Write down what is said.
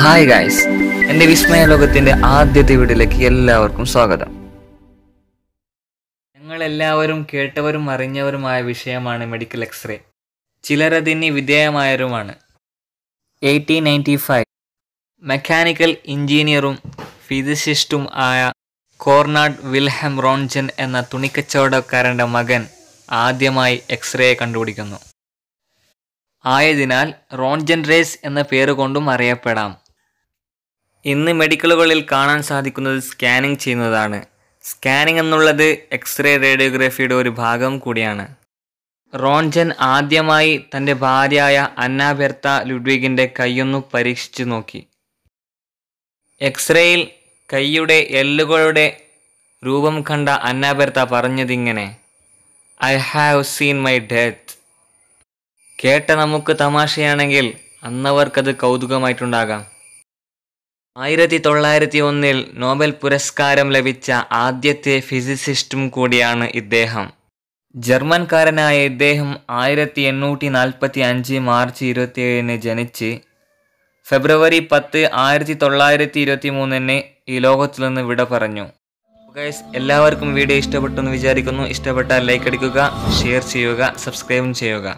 hi guys എൻ്റെ വിസ്മയ ലോകത്തിന്റെ ആദ്യത്തെ വീട്ടിലേക്ക് എല്ലാവർക്കും സ്വാഗതം ഞങ്ങൾ എല്ലാവരും കേട്ടവരും അറിഞ്ഞവരുമായ വിഷയമാണ് മെഡിക്കൽ എക്സ്റേ ചിലരതിന് വിധേയമായവരുമാണ് എയ്റ്റീൻ നയൻറ്റി ഫൈവ് മെക്കാനിക്കൽ എഞ്ചിനീയറും ഫിസിസിസ്റ്റും ആയ കോർണാഡ് വിൽഹം റോൺജൻ എന്ന തുണിക്കച്ചവടക്കാരൻ്റെ മകൻ ആദ്യമായി എക്സ്റേ കണ്ടുപിടിക്കുന്നു ആയതിനാൽ റോൺജൻ റേസ് എന്ന പേരുകൊണ്ടും അറിയപ്പെടാം ഇന്ന് മെഡിക്കലുകളിൽ കാണാൻ സാധിക്കുന്നത് സ്കാനിംഗ് ചെയ്യുന്നതാണ് സ്കാനിംഗ് എന്നുള്ളത് എക്സ്റേ റേഡിയോഗ്രഫിയുടെ ഒരു ഭാഗം കൂടിയാണ് റോൺജൻ ആദ്യമായി തൻ്റെ ഭാര്യയായ അന്ന ബെർത്ത ലുഡ്വിഗിൻ്റെ കൈയൊന്നു പരീക്ഷിച്ചു നോക്കി എക്സ്റേയിൽ കൈയുടെ എല്ലുകളുടെ രൂപം കണ്ട അന്ന ബെർത്ത പറഞ്ഞതിങ്ങനെ I have seen my death കേട്ട നമുക്ക് തമാശയാണെങ്കിൽ അന്നവർക്കത് കൗതുകമായിട്ടുണ്ടാകാം ആയിരത്തി തൊള്ളായിരത്തി ഒന്നിൽ നോബൽ പുരസ്കാരം ലഭിച്ച ആദ്യത്തെ ഫിസിസിസ്റ്റും കൂടിയാണ് ഇദ്ദേഹം ജർമ്മൻകാരനായ ഇദ്ദേഹം ആയിരത്തി എണ്ണൂറ്റി നാൽപ്പത്തി അഞ്ച് മാർച്ച് ഇരുപത്തിയേഴിന് ജനിച്ച് ഫെബ്രുവരി പത്ത് ആയിരത്തി തൊള്ളായിരത്തി ഇരുപത്തി മൂന്നിന് ഈ ലോകത്തിൽ നിന്ന് വിട പറഞ്ഞു ഗൈസ് എല്ലാവർക്കും വീഡിയോ ഇഷ്ടപ്പെട്ടു എന്ന് വിചാരിക്കുന്നു ഇഷ്ടപ്പെട്ടാൽ ലൈക്ക് അടിക്കുക ഷെയർ ചെയ്യുക സബ്സ്ക്രൈബും ചെയ്യുക